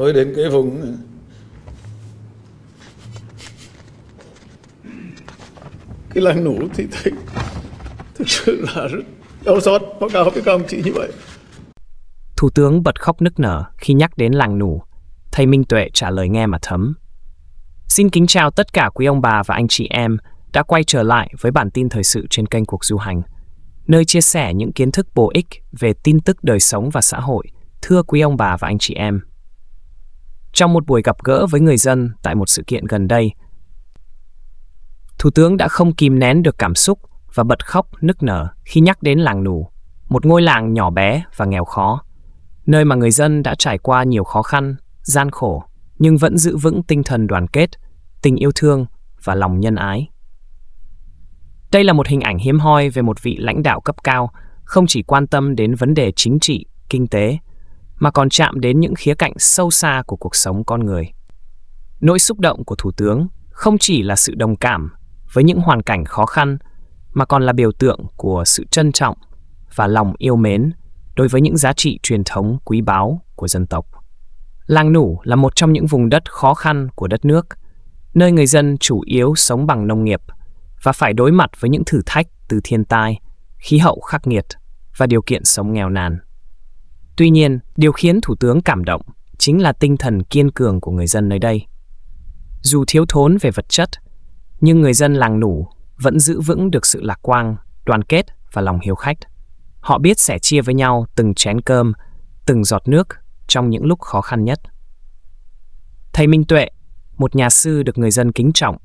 tôi đến cái vùng cái làng nủ thì thấy thực sự là rất đau xót báo cáo với các ông chị như vậy thủ tướng bật khóc nức nở khi nhắc đến làng nủ thầy minh tuệ trả lời nghe mà thấm xin kính chào tất cả quý ông bà và anh chị em đã quay trở lại với bản tin thời sự trên kênh cuộc du hành nơi chia sẻ những kiến thức bổ ích về tin tức đời sống và xã hội thưa quý ông bà và anh chị em trong một buổi gặp gỡ với người dân tại một sự kiện gần đây, Thủ tướng đã không kìm nén được cảm xúc và bật khóc nức nở khi nhắc đến làng Nù, một ngôi làng nhỏ bé và nghèo khó, nơi mà người dân đã trải qua nhiều khó khăn, gian khổ, nhưng vẫn giữ vững tinh thần đoàn kết, tình yêu thương và lòng nhân ái. Đây là một hình ảnh hiếm hoi về một vị lãnh đạo cấp cao không chỉ quan tâm đến vấn đề chính trị, kinh tế mà còn chạm đến những khía cạnh sâu xa của cuộc sống con người. Nỗi xúc động của Thủ tướng không chỉ là sự đồng cảm với những hoàn cảnh khó khăn, mà còn là biểu tượng của sự trân trọng và lòng yêu mến đối với những giá trị truyền thống quý báu của dân tộc. Làng Nủ là một trong những vùng đất khó khăn của đất nước, nơi người dân chủ yếu sống bằng nông nghiệp và phải đối mặt với những thử thách từ thiên tai, khí hậu khắc nghiệt và điều kiện sống nghèo nàn. Tuy nhiên, điều khiến Thủ tướng cảm động chính là tinh thần kiên cường của người dân nơi đây. Dù thiếu thốn về vật chất, nhưng người dân làng nủ vẫn giữ vững được sự lạc quan, đoàn kết và lòng hiếu khách. Họ biết sẻ chia với nhau từng chén cơm, từng giọt nước trong những lúc khó khăn nhất. Thầy Minh Tuệ, một nhà sư được người dân kính trọng,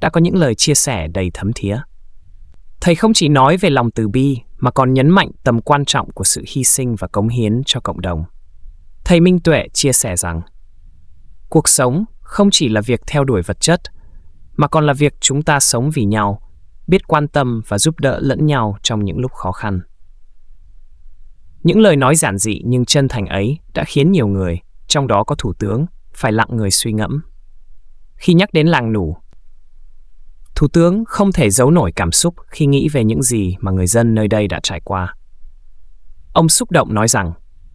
đã có những lời chia sẻ đầy thấm thía. Thầy không chỉ nói về lòng từ bi mà còn nhấn mạnh tầm quan trọng của sự hy sinh và cống hiến cho cộng đồng. Thầy Minh Tuệ chia sẻ rằng, cuộc sống không chỉ là việc theo đuổi vật chất, mà còn là việc chúng ta sống vì nhau, biết quan tâm và giúp đỡ lẫn nhau trong những lúc khó khăn. Những lời nói giản dị nhưng chân thành ấy đã khiến nhiều người, trong đó có thủ tướng, phải lặng người suy ngẫm. Khi nhắc đến làng nủ, Thủ tướng không thể giấu nổi cảm xúc khi nghĩ về những gì mà người dân nơi đây đã trải qua. Ông xúc động nói rằng,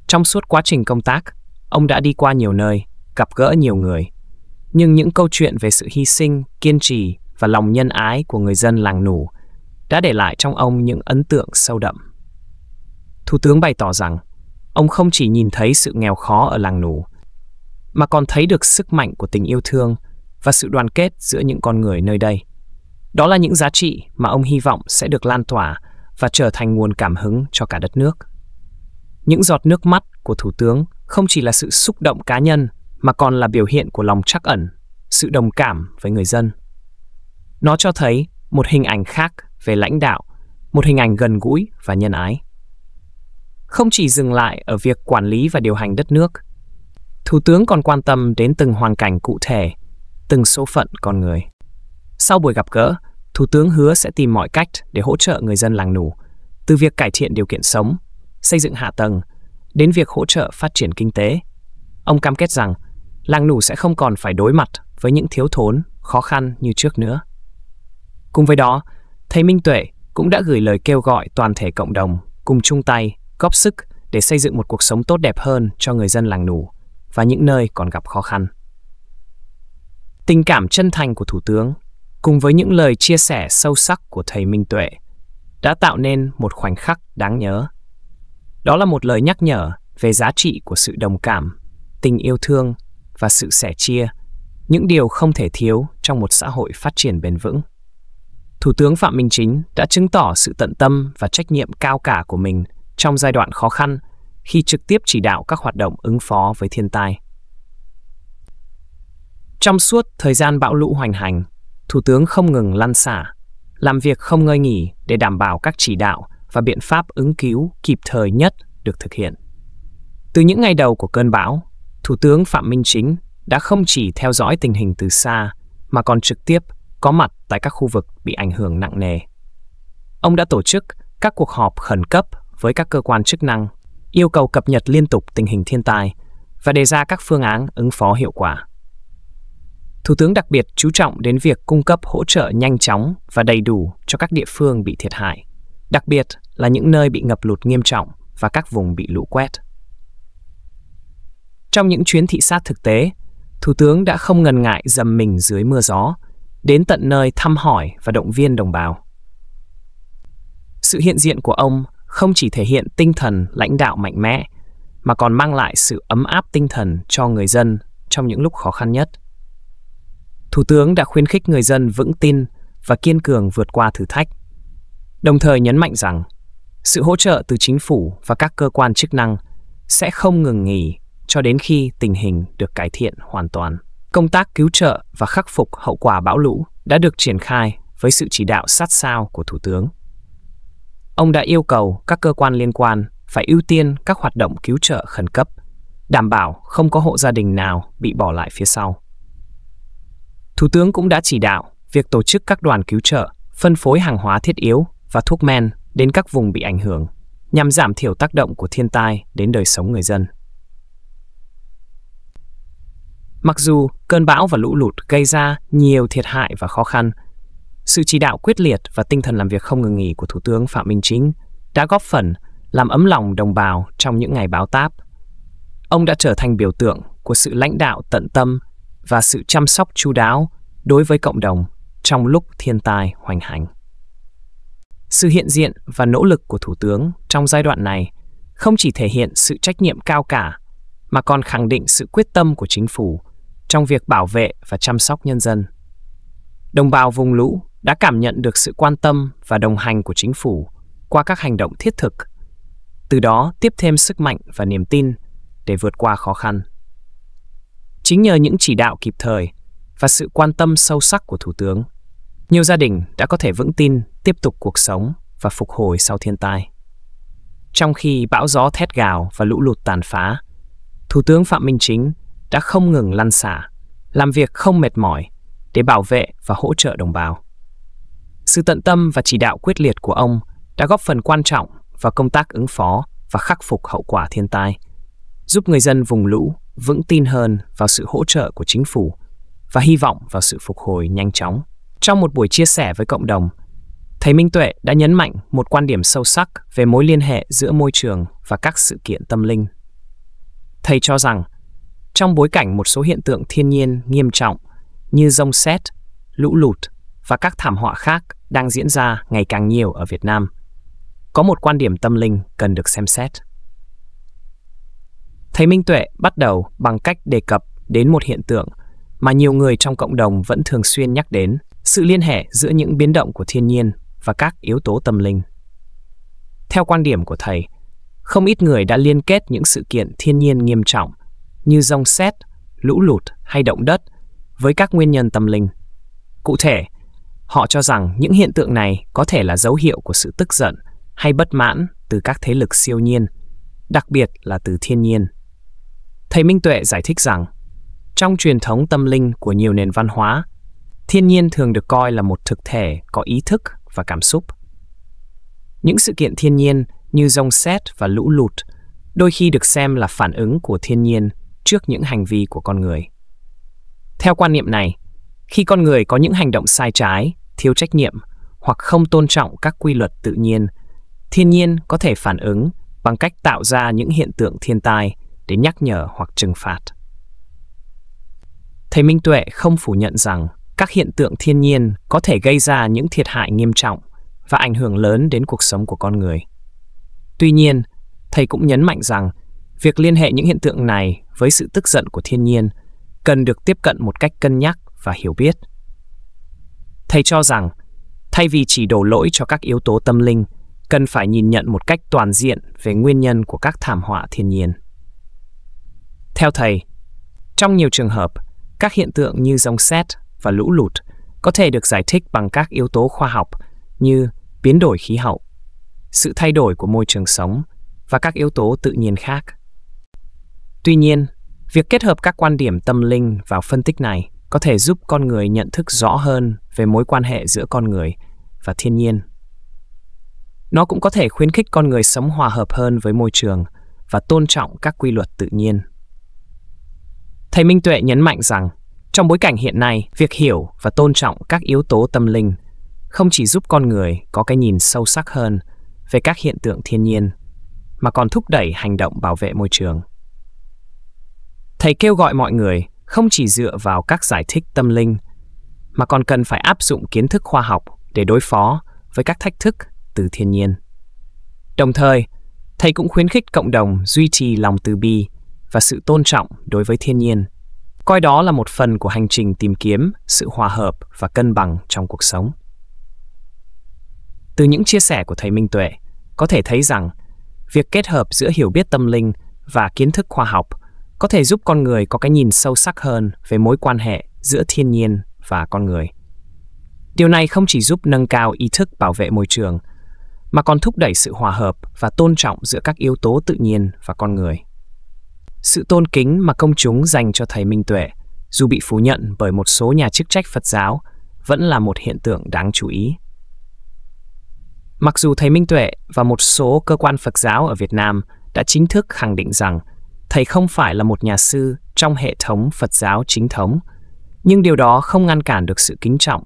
trong suốt quá trình công tác, ông đã đi qua nhiều nơi, gặp gỡ nhiều người. Nhưng những câu chuyện về sự hy sinh, kiên trì và lòng nhân ái của người dân làng nủ đã để lại trong ông những ấn tượng sâu đậm. Thủ tướng bày tỏ rằng, ông không chỉ nhìn thấy sự nghèo khó ở làng nủ, mà còn thấy được sức mạnh của tình yêu thương và sự đoàn kết giữa những con người nơi đây. Đó là những giá trị mà ông hy vọng sẽ được lan tỏa và trở thành nguồn cảm hứng cho cả đất nước. Những giọt nước mắt của Thủ tướng không chỉ là sự xúc động cá nhân mà còn là biểu hiện của lòng trắc ẩn, sự đồng cảm với người dân. Nó cho thấy một hình ảnh khác về lãnh đạo, một hình ảnh gần gũi và nhân ái. Không chỉ dừng lại ở việc quản lý và điều hành đất nước, Thủ tướng còn quan tâm đến từng hoàn cảnh cụ thể, từng số phận con người. Sau buổi gặp gỡ, Thủ tướng hứa sẽ tìm mọi cách để hỗ trợ người dân làng Nù, từ việc cải thiện điều kiện sống, xây dựng hạ tầng, đến việc hỗ trợ phát triển kinh tế. Ông cam kết rằng làng Nù sẽ không còn phải đối mặt với những thiếu thốn, khó khăn như trước nữa. Cùng với đó, thầy Minh Tuệ cũng đã gửi lời kêu gọi toàn thể cộng đồng cùng chung tay, góp sức để xây dựng một cuộc sống tốt đẹp hơn cho người dân làng Nù và những nơi còn gặp khó khăn. Tình cảm chân thành của Thủ tướng cùng với những lời chia sẻ sâu sắc của thầy Minh Tuệ đã tạo nên một khoảnh khắc đáng nhớ. Đó là một lời nhắc nhở về giá trị của sự đồng cảm, tình yêu thương và sự sẻ chia, những điều không thể thiếu trong một xã hội phát triển bền vững. Thủ tướng Phạm Minh Chính đã chứng tỏ sự tận tâm và trách nhiệm cao cả của mình trong giai đoạn khó khăn khi trực tiếp chỉ đạo các hoạt động ứng phó với thiên tai. Trong suốt thời gian bão lũ hoành hành, Thủ tướng không ngừng lăn xả, làm việc không ngơi nghỉ để đảm bảo các chỉ đạo và biện pháp ứng cứu kịp thời nhất được thực hiện. Từ những ngày đầu của cơn bão, Thủ tướng Phạm Minh Chính đã không chỉ theo dõi tình hình từ xa mà còn trực tiếp có mặt tại các khu vực bị ảnh hưởng nặng nề. Ông đã tổ chức các cuộc họp khẩn cấp với các cơ quan chức năng, yêu cầu cập nhật liên tục tình hình thiên tai và đề ra các phương án ứng phó hiệu quả. Thủ tướng đặc biệt chú trọng đến việc cung cấp hỗ trợ nhanh chóng và đầy đủ cho các địa phương bị thiệt hại, đặc biệt là những nơi bị ngập lụt nghiêm trọng và các vùng bị lũ quét. Trong những chuyến thị sát thực tế, Thủ tướng đã không ngần ngại dầm mình dưới mưa gió, đến tận nơi thăm hỏi và động viên đồng bào. Sự hiện diện của ông không chỉ thể hiện tinh thần lãnh đạo mạnh mẽ, mà còn mang lại sự ấm áp tinh thần cho người dân trong những lúc khó khăn nhất. Thủ tướng đã khuyến khích người dân vững tin và kiên cường vượt qua thử thách. Đồng thời nhấn mạnh rằng, sự hỗ trợ từ chính phủ và các cơ quan chức năng sẽ không ngừng nghỉ cho đến khi tình hình được cải thiện hoàn toàn. Công tác cứu trợ và khắc phục hậu quả bão lũ đã được triển khai với sự chỉ đạo sát sao của Thủ tướng. Ông đã yêu cầu các cơ quan liên quan phải ưu tiên các hoạt động cứu trợ khẩn cấp, đảm bảo không có hộ gia đình nào bị bỏ lại phía sau. Thủ tướng cũng đã chỉ đạo việc tổ chức các đoàn cứu trợ, phân phối hàng hóa thiết yếu và thuốc men đến các vùng bị ảnh hưởng, nhằm giảm thiểu tác động của thiên tai đến đời sống người dân. Mặc dù cơn bão và lũ lụt gây ra nhiều thiệt hại và khó khăn, sự chỉ đạo quyết liệt và tinh thần làm việc không ngừng nghỉ của Thủ tướng Phạm Minh Chính đã góp phần làm ấm lòng đồng bào trong những ngày báo táp. Ông đã trở thành biểu tượng của sự lãnh đạo tận tâm và sự chăm sóc chu đáo đối với cộng đồng trong lúc thiên tai hoành hành. Sự hiện diện và nỗ lực của Thủ tướng trong giai đoạn này không chỉ thể hiện sự trách nhiệm cao cả, mà còn khẳng định sự quyết tâm của chính phủ trong việc bảo vệ và chăm sóc nhân dân. Đồng bào vùng lũ đã cảm nhận được sự quan tâm và đồng hành của chính phủ qua các hành động thiết thực, từ đó tiếp thêm sức mạnh và niềm tin để vượt qua khó khăn. Chính nhờ những chỉ đạo kịp thời và sự quan tâm sâu sắc của Thủ tướng, nhiều gia đình đã có thể vững tin tiếp tục cuộc sống và phục hồi sau thiên tai. Trong khi bão gió thét gào và lũ lụt tàn phá, Thủ tướng Phạm Minh Chính đã không ngừng lăn xả, làm việc không mệt mỏi để bảo vệ và hỗ trợ đồng bào. Sự tận tâm và chỉ đạo quyết liệt của ông đã góp phần quan trọng vào công tác ứng phó và khắc phục hậu quả thiên tai, giúp người dân vùng lũ vững tin hơn vào sự hỗ trợ của chính phủ và hy vọng vào sự phục hồi nhanh chóng. Trong một buổi chia sẻ với cộng đồng, Thầy Minh Tuệ đã nhấn mạnh một quan điểm sâu sắc về mối liên hệ giữa môi trường và các sự kiện tâm linh. Thầy cho rằng, trong bối cảnh một số hiện tượng thiên nhiên nghiêm trọng như rông xét, lũ lụt và các thảm họa khác đang diễn ra ngày càng nhiều ở Việt Nam, có một quan điểm tâm linh cần được xem xét. Thầy Minh Tuệ bắt đầu bằng cách đề cập đến một hiện tượng mà nhiều người trong cộng đồng vẫn thường xuyên nhắc đến, sự liên hệ giữa những biến động của thiên nhiên và các yếu tố tâm linh. Theo quan điểm của thầy, không ít người đã liên kết những sự kiện thiên nhiên nghiêm trọng như rông xét, lũ lụt hay động đất với các nguyên nhân tâm linh. Cụ thể, họ cho rằng những hiện tượng này có thể là dấu hiệu của sự tức giận hay bất mãn từ các thế lực siêu nhiên, đặc biệt là từ thiên nhiên. Thầy Minh Tuệ giải thích rằng, trong truyền thống tâm linh của nhiều nền văn hóa, thiên nhiên thường được coi là một thực thể có ý thức và cảm xúc. Những sự kiện thiên nhiên như rông xét và lũ lụt đôi khi được xem là phản ứng của thiên nhiên trước những hành vi của con người. Theo quan niệm này, khi con người có những hành động sai trái, thiếu trách nhiệm hoặc không tôn trọng các quy luật tự nhiên, thiên nhiên có thể phản ứng bằng cách tạo ra những hiện tượng thiên tai để nhắc nhở hoặc trừng phạt. Thầy Minh Tuệ không phủ nhận rằng các hiện tượng thiên nhiên có thể gây ra những thiệt hại nghiêm trọng và ảnh hưởng lớn đến cuộc sống của con người. Tuy nhiên, thầy cũng nhấn mạnh rằng việc liên hệ những hiện tượng này với sự tức giận của thiên nhiên cần được tiếp cận một cách cân nhắc và hiểu biết. Thầy cho rằng, thay vì chỉ đổ lỗi cho các yếu tố tâm linh, cần phải nhìn nhận một cách toàn diện về nguyên nhân của các thảm họa thiên nhiên. Theo thầy, trong nhiều trường hợp, các hiện tượng như rông xét và lũ lụt có thể được giải thích bằng các yếu tố khoa học như biến đổi khí hậu, sự thay đổi của môi trường sống và các yếu tố tự nhiên khác. Tuy nhiên, việc kết hợp các quan điểm tâm linh vào phân tích này có thể giúp con người nhận thức rõ hơn về mối quan hệ giữa con người và thiên nhiên. Nó cũng có thể khuyến khích con người sống hòa hợp hơn với môi trường và tôn trọng các quy luật tự nhiên. Thầy Minh Tuệ nhấn mạnh rằng, trong bối cảnh hiện nay, việc hiểu và tôn trọng các yếu tố tâm linh không chỉ giúp con người có cái nhìn sâu sắc hơn về các hiện tượng thiên nhiên, mà còn thúc đẩy hành động bảo vệ môi trường. Thầy kêu gọi mọi người không chỉ dựa vào các giải thích tâm linh, mà còn cần phải áp dụng kiến thức khoa học để đối phó với các thách thức từ thiên nhiên. Đồng thời, thầy cũng khuyến khích cộng đồng duy trì lòng từ bi và sự tôn trọng đối với thiên nhiên coi đó là một phần của hành trình tìm kiếm sự hòa hợp và cân bằng trong cuộc sống từ những chia sẻ của thầy minh tuệ có thể thấy rằng việc kết hợp giữa hiểu biết tâm linh và kiến thức khoa học có thể giúp con người có cái nhìn sâu sắc hơn về mối quan hệ giữa thiên nhiên và con người điều này không chỉ giúp nâng cao ý thức bảo vệ môi trường mà còn thúc đẩy sự hòa hợp và tôn trọng giữa các yếu tố tự nhiên và con người sự tôn kính mà công chúng dành cho thầy Minh Tuệ, dù bị phủ nhận bởi một số nhà chức trách Phật giáo, vẫn là một hiện tượng đáng chú ý. Mặc dù thầy Minh Tuệ và một số cơ quan Phật giáo ở Việt Nam đã chính thức khẳng định rằng thầy không phải là một nhà sư trong hệ thống Phật giáo chính thống, nhưng điều đó không ngăn cản được sự kính trọng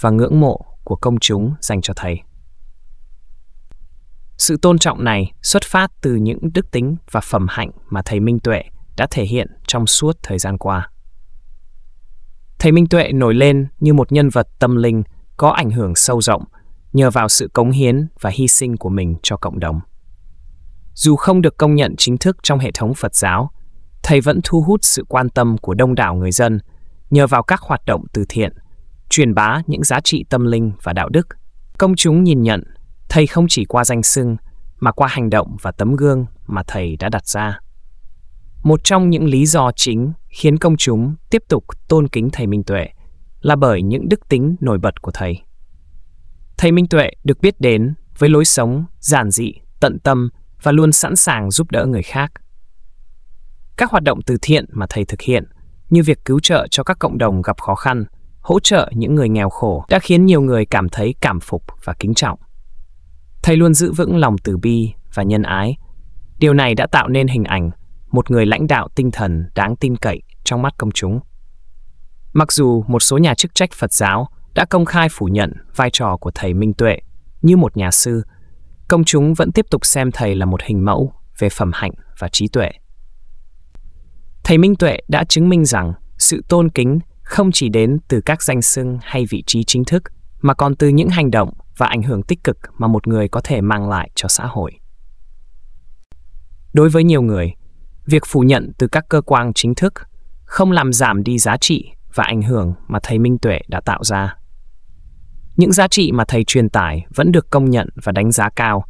và ngưỡng mộ của công chúng dành cho thầy. Sự tôn trọng này xuất phát từ những đức tính và phẩm hạnh mà thầy Minh Tuệ đã thể hiện trong suốt thời gian qua. Thầy Minh Tuệ nổi lên như một nhân vật tâm linh có ảnh hưởng sâu rộng nhờ vào sự cống hiến và hy sinh của mình cho cộng đồng. Dù không được công nhận chính thức trong hệ thống Phật giáo, thầy vẫn thu hút sự quan tâm của đông đảo người dân nhờ vào các hoạt động từ thiện, truyền bá những giá trị tâm linh và đạo đức. Công chúng nhìn nhận Thầy không chỉ qua danh xưng, mà qua hành động và tấm gương mà thầy đã đặt ra. Một trong những lý do chính khiến công chúng tiếp tục tôn kính thầy Minh Tuệ là bởi những đức tính nổi bật của thầy. Thầy Minh Tuệ được biết đến với lối sống giản dị, tận tâm và luôn sẵn sàng giúp đỡ người khác. Các hoạt động từ thiện mà thầy thực hiện, như việc cứu trợ cho các cộng đồng gặp khó khăn, hỗ trợ những người nghèo khổ đã khiến nhiều người cảm thấy cảm phục và kính trọng. Thầy luôn giữ vững lòng từ bi và nhân ái. Điều này đã tạo nên hình ảnh một người lãnh đạo tinh thần đáng tin cậy trong mắt công chúng. Mặc dù một số nhà chức trách Phật giáo đã công khai phủ nhận vai trò của thầy Minh Tuệ như một nhà sư, công chúng vẫn tiếp tục xem thầy là một hình mẫu về phẩm hạnh và trí tuệ. Thầy Minh Tuệ đã chứng minh rằng sự tôn kính không chỉ đến từ các danh xưng hay vị trí chính thức – mà còn từ những hành động và ảnh hưởng tích cực mà một người có thể mang lại cho xã hội. Đối với nhiều người, việc phủ nhận từ các cơ quan chính thức không làm giảm đi giá trị và ảnh hưởng mà thầy Minh Tuệ đã tạo ra. Những giá trị mà thầy truyền tải vẫn được công nhận và đánh giá cao,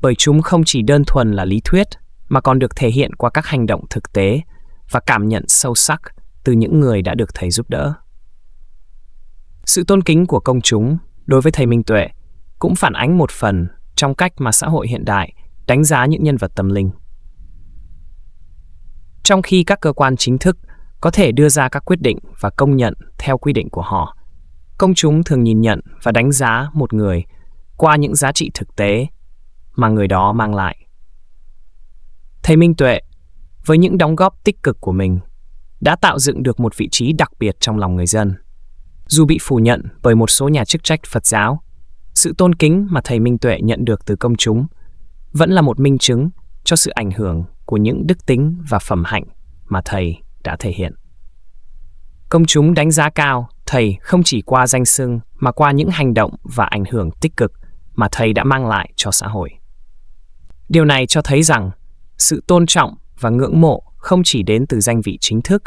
bởi chúng không chỉ đơn thuần là lý thuyết mà còn được thể hiện qua các hành động thực tế và cảm nhận sâu sắc từ những người đã được thầy giúp đỡ. Sự tôn kính của công chúng đối với thầy Minh Tuệ cũng phản ánh một phần trong cách mà xã hội hiện đại đánh giá những nhân vật tâm linh. Trong khi các cơ quan chính thức có thể đưa ra các quyết định và công nhận theo quy định của họ, công chúng thường nhìn nhận và đánh giá một người qua những giá trị thực tế mà người đó mang lại. Thầy Minh Tuệ, với những đóng góp tích cực của mình, đã tạo dựng được một vị trí đặc biệt trong lòng người dân – dù bị phủ nhận bởi một số nhà chức trách Phật giáo, sự tôn kính mà thầy Minh Tuệ nhận được từ công chúng vẫn là một minh chứng cho sự ảnh hưởng của những đức tính và phẩm hạnh mà thầy đã thể hiện. Công chúng đánh giá cao thầy không chỉ qua danh xưng mà qua những hành động và ảnh hưởng tích cực mà thầy đã mang lại cho xã hội. Điều này cho thấy rằng sự tôn trọng và ngưỡng mộ không chỉ đến từ danh vị chính thức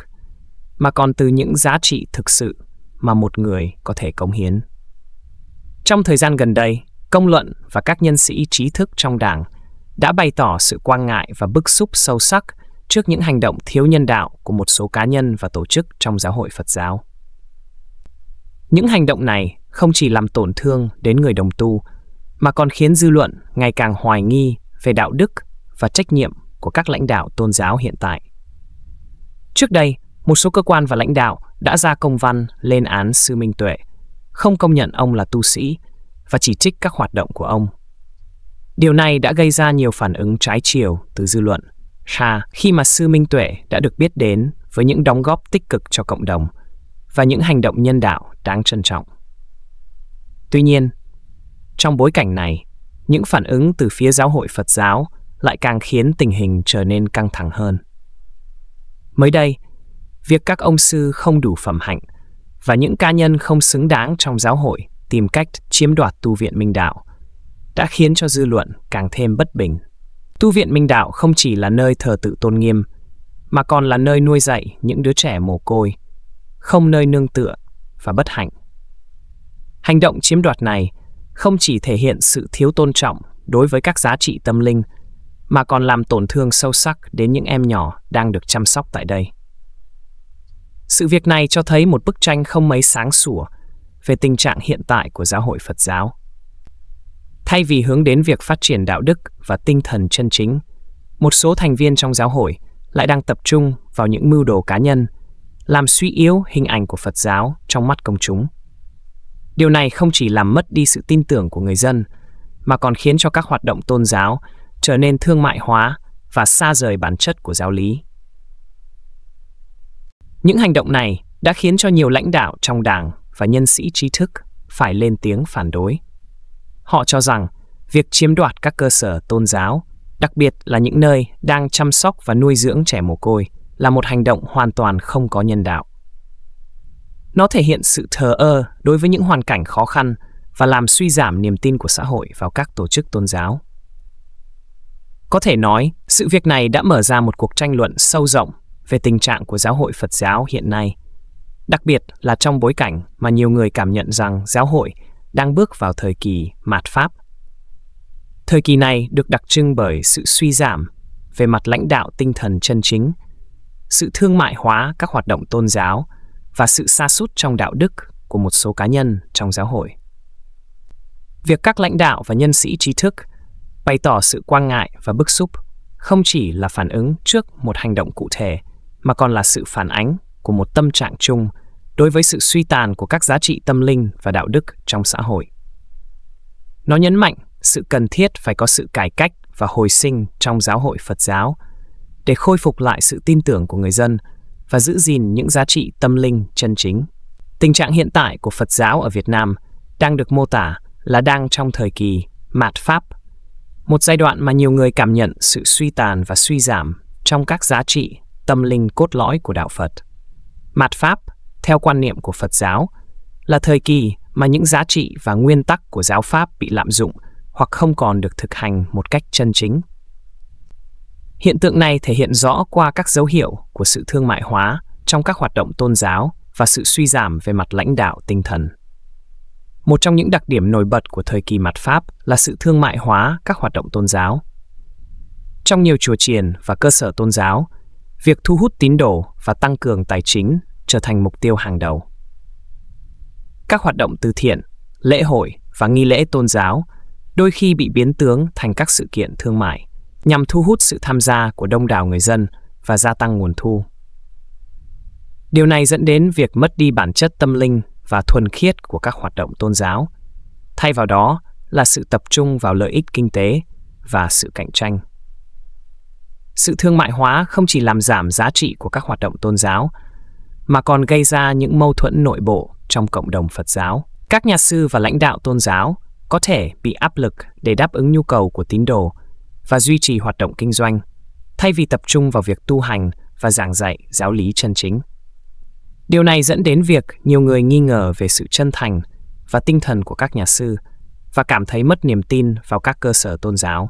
mà còn từ những giá trị thực sự mà một người có thể cống hiến. Trong thời gian gần đây, công luận và các nhân sĩ trí thức trong đảng đã bày tỏ sự quan ngại và bức xúc sâu sắc trước những hành động thiếu nhân đạo của một số cá nhân và tổ chức trong giáo hội Phật giáo. Những hành động này không chỉ làm tổn thương đến người đồng tu, mà còn khiến dư luận ngày càng hoài nghi về đạo đức và trách nhiệm của các lãnh đạo tôn giáo hiện tại. Trước đây, một số cơ quan và lãnh đạo đã ra công văn lên án Sư Minh Tuệ, không công nhận ông là tu sĩ và chỉ trích các hoạt động của ông. Điều này đã gây ra nhiều phản ứng trái chiều từ dư luận. Hà khi mà Sư Minh Tuệ đã được biết đến với những đóng góp tích cực cho cộng đồng và những hành động nhân đạo đáng trân trọng. Tuy nhiên, trong bối cảnh này, những phản ứng từ phía giáo hội Phật giáo lại càng khiến tình hình trở nên căng thẳng hơn. Mới đây, việc các ông sư không đủ phẩm hạnh và những cá nhân không xứng đáng trong giáo hội tìm cách chiếm đoạt tu viện Minh Đạo đã khiến cho dư luận càng thêm bất bình. Tu viện Minh Đạo không chỉ là nơi thờ tự tôn nghiêm, mà còn là nơi nuôi dạy những đứa trẻ mồ côi, không nơi nương tựa và bất hạnh. Hành động chiếm đoạt này không chỉ thể hiện sự thiếu tôn trọng đối với các giá trị tâm linh, mà còn làm tổn thương sâu sắc đến những em nhỏ đang được chăm sóc tại đây. Sự việc này cho thấy một bức tranh không mấy sáng sủa về tình trạng hiện tại của giáo hội Phật giáo. Thay vì hướng đến việc phát triển đạo đức và tinh thần chân chính, một số thành viên trong giáo hội lại đang tập trung vào những mưu đồ cá nhân, làm suy yếu hình ảnh của Phật giáo trong mắt công chúng. Điều này không chỉ làm mất đi sự tin tưởng của người dân, mà còn khiến cho các hoạt động tôn giáo trở nên thương mại hóa và xa rời bản chất của giáo lý. Những hành động này đã khiến cho nhiều lãnh đạo trong đảng và nhân sĩ trí thức phải lên tiếng phản đối. Họ cho rằng việc chiếm đoạt các cơ sở tôn giáo, đặc biệt là những nơi đang chăm sóc và nuôi dưỡng trẻ mồ côi, là một hành động hoàn toàn không có nhân đạo. Nó thể hiện sự thờ ơ đối với những hoàn cảnh khó khăn và làm suy giảm niềm tin của xã hội vào các tổ chức tôn giáo. Có thể nói, sự việc này đã mở ra một cuộc tranh luận sâu rộng về tình trạng của giáo hội Phật giáo hiện nay, đặc biệt là trong bối cảnh mà nhiều người cảm nhận rằng giáo hội đang bước vào thời kỳ mạt Pháp. Thời kỳ này được đặc trưng bởi sự suy giảm về mặt lãnh đạo tinh thần chân chính, sự thương mại hóa các hoạt động tôn giáo và sự sa sút trong đạo đức của một số cá nhân trong giáo hội. Việc các lãnh đạo và nhân sĩ trí thức bày tỏ sự quan ngại và bức xúc không chỉ là phản ứng trước một hành động cụ thể mà còn là sự phản ánh của một tâm trạng chung đối với sự suy tàn của các giá trị tâm linh và đạo đức trong xã hội. Nó nhấn mạnh sự cần thiết phải có sự cải cách và hồi sinh trong giáo hội Phật giáo để khôi phục lại sự tin tưởng của người dân và giữ gìn những giá trị tâm linh chân chính. Tình trạng hiện tại của Phật giáo ở Việt Nam đang được mô tả là đang trong thời kỳ mạt pháp, một giai đoạn mà nhiều người cảm nhận sự suy tàn và suy giảm trong các giá trị tâm linh cốt lõi của đạo Phật. Mạt Pháp, theo quan niệm của Phật giáo, là thời kỳ mà những giá trị và nguyên tắc của giáo Pháp bị lạm dụng hoặc không còn được thực hành một cách chân chính. Hiện tượng này thể hiện rõ qua các dấu hiệu của sự thương mại hóa trong các hoạt động tôn giáo và sự suy giảm về mặt lãnh đạo tinh thần. Một trong những đặc điểm nổi bật của thời kỳ mặt Pháp là sự thương mại hóa các hoạt động tôn giáo. Trong nhiều chùa chiền và cơ sở tôn giáo, việc thu hút tín đồ và tăng cường tài chính trở thành mục tiêu hàng đầu. Các hoạt động từ thiện, lễ hội và nghi lễ tôn giáo đôi khi bị biến tướng thành các sự kiện thương mại nhằm thu hút sự tham gia của đông đảo người dân và gia tăng nguồn thu. Điều này dẫn đến việc mất đi bản chất tâm linh và thuần khiết của các hoạt động tôn giáo, thay vào đó là sự tập trung vào lợi ích kinh tế và sự cạnh tranh sự thương mại hóa không chỉ làm giảm giá trị của các hoạt động tôn giáo mà còn gây ra những mâu thuẫn nội bộ trong cộng đồng Phật giáo. Các nhà sư và lãnh đạo tôn giáo có thể bị áp lực để đáp ứng nhu cầu của tín đồ và duy trì hoạt động kinh doanh, thay vì tập trung vào việc tu hành và giảng dạy giáo lý chân chính. Điều này dẫn đến việc nhiều người nghi ngờ về sự chân thành và tinh thần của các nhà sư và cảm thấy mất niềm tin vào các cơ sở tôn giáo.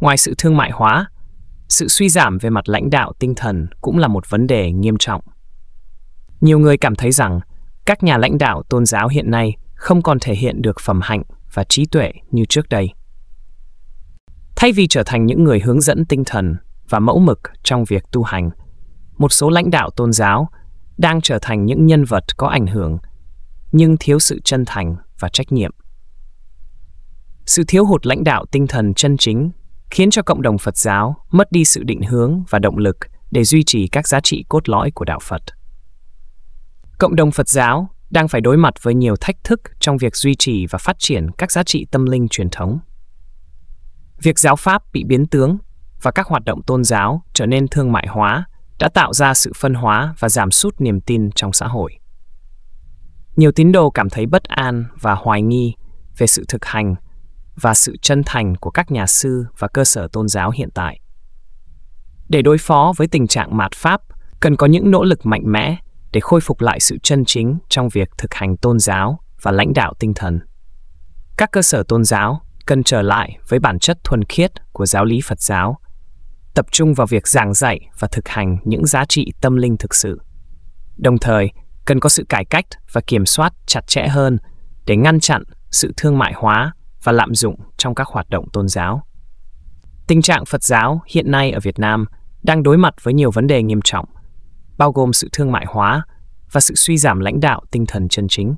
Ngoài sự thương mại hóa, sự suy giảm về mặt lãnh đạo tinh thần cũng là một vấn đề nghiêm trọng. Nhiều người cảm thấy rằng các nhà lãnh đạo tôn giáo hiện nay không còn thể hiện được phẩm hạnh và trí tuệ như trước đây. Thay vì trở thành những người hướng dẫn tinh thần và mẫu mực trong việc tu hành, một số lãnh đạo tôn giáo đang trở thành những nhân vật có ảnh hưởng nhưng thiếu sự chân thành và trách nhiệm. Sự thiếu hụt lãnh đạo tinh thần chân chính khiến cho cộng đồng Phật giáo mất đi sự định hướng và động lực để duy trì các giá trị cốt lõi của đạo Phật. Cộng đồng Phật giáo đang phải đối mặt với nhiều thách thức trong việc duy trì và phát triển các giá trị tâm linh truyền thống. Việc giáo pháp bị biến tướng và các hoạt động tôn giáo trở nên thương mại hóa đã tạo ra sự phân hóa và giảm sút niềm tin trong xã hội. Nhiều tín đồ cảm thấy bất an và hoài nghi về sự thực hành và sự chân thành của các nhà sư và cơ sở tôn giáo hiện tại. Để đối phó với tình trạng mạt pháp, cần có những nỗ lực mạnh mẽ để khôi phục lại sự chân chính trong việc thực hành tôn giáo và lãnh đạo tinh thần. Các cơ sở tôn giáo cần trở lại với bản chất thuần khiết của giáo lý Phật giáo, tập trung vào việc giảng dạy và thực hành những giá trị tâm linh thực sự. Đồng thời, cần có sự cải cách và kiểm soát chặt chẽ hơn để ngăn chặn sự thương mại hóa và lạm dụng trong các hoạt động tôn giáo. Tình trạng Phật giáo hiện nay ở Việt Nam đang đối mặt với nhiều vấn đề nghiêm trọng, bao gồm sự thương mại hóa và sự suy giảm lãnh đạo tinh thần chân chính.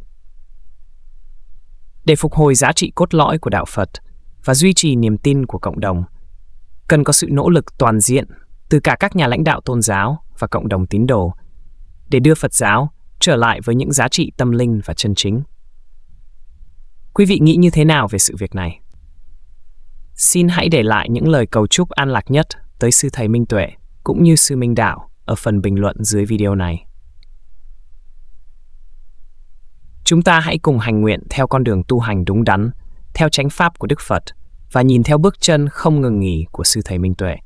Để phục hồi giá trị cốt lõi của đạo Phật và duy trì niềm tin của cộng đồng, cần có sự nỗ lực toàn diện từ cả các nhà lãnh đạo tôn giáo và cộng đồng tín đồ để đưa Phật giáo trở lại với những giá trị tâm linh và chân chính. Quý vị nghĩ như thế nào về sự việc này? Xin hãy để lại những lời cầu chúc an lạc nhất tới sư thầy Minh Tuệ cũng như sư Minh Đạo ở phần bình luận dưới video này. Chúng ta hãy cùng hành nguyện theo con đường tu hành đúng đắn, theo chánh pháp của Đức Phật và nhìn theo bước chân không ngừng nghỉ của sư thầy Minh Tuệ.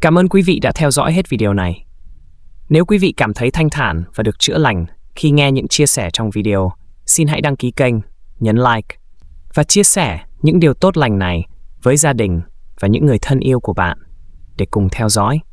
Cảm ơn quý vị đã theo dõi hết video này. Nếu quý vị cảm thấy thanh thản và được chữa lành khi nghe những chia sẻ trong video, xin hãy đăng ký kênh nhấn like và chia sẻ những điều tốt lành này với gia đình và những người thân yêu của bạn để cùng theo dõi